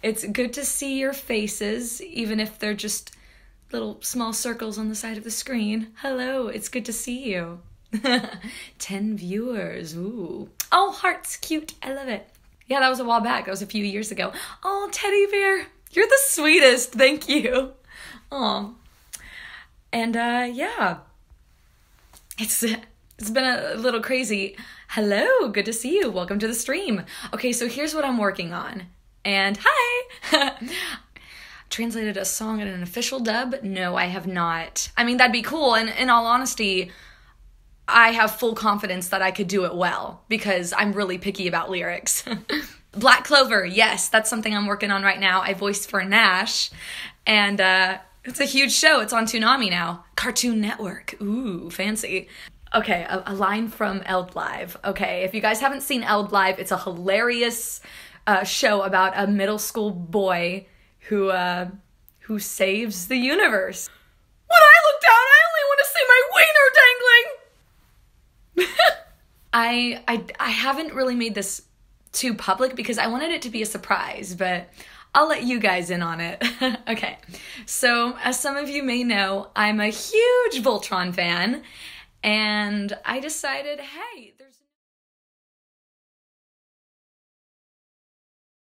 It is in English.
It's good to see your faces, even if they're just little small circles on the side of the screen. Hello, it's good to see you. 10 viewers. Ooh. Oh, hearts cute. I love it. Yeah, that was a while back. That was a few years ago. Oh, teddy bear. You're the sweetest. Thank you. Oh. And uh yeah. It's it's been a little crazy. Hello, good to see you. Welcome to the stream. Okay, so here's what I'm working on and hi! Translated a song in an official dub? No, I have not. I mean, that'd be cool. And in all honesty, I have full confidence that I could do it well because I'm really picky about lyrics. Black Clover, yes, that's something I'm working on right now. I voiced for Nash, and uh, it's a huge show. It's on Toonami now. Cartoon Network. Ooh, fancy. Okay, a, a line from Eld Live. Okay, if you guys haven't seen Eld Live, it's a hilarious uh, show about a middle school boy who uh, who saves the universe. When I look down, I only want to see my wiener dangling. I, I I haven't really made this too public because I wanted it to be a surprise, but I'll let you guys in on it. okay, so as some of you may know, I'm a huge Voltron fan, and I decided, hey, there's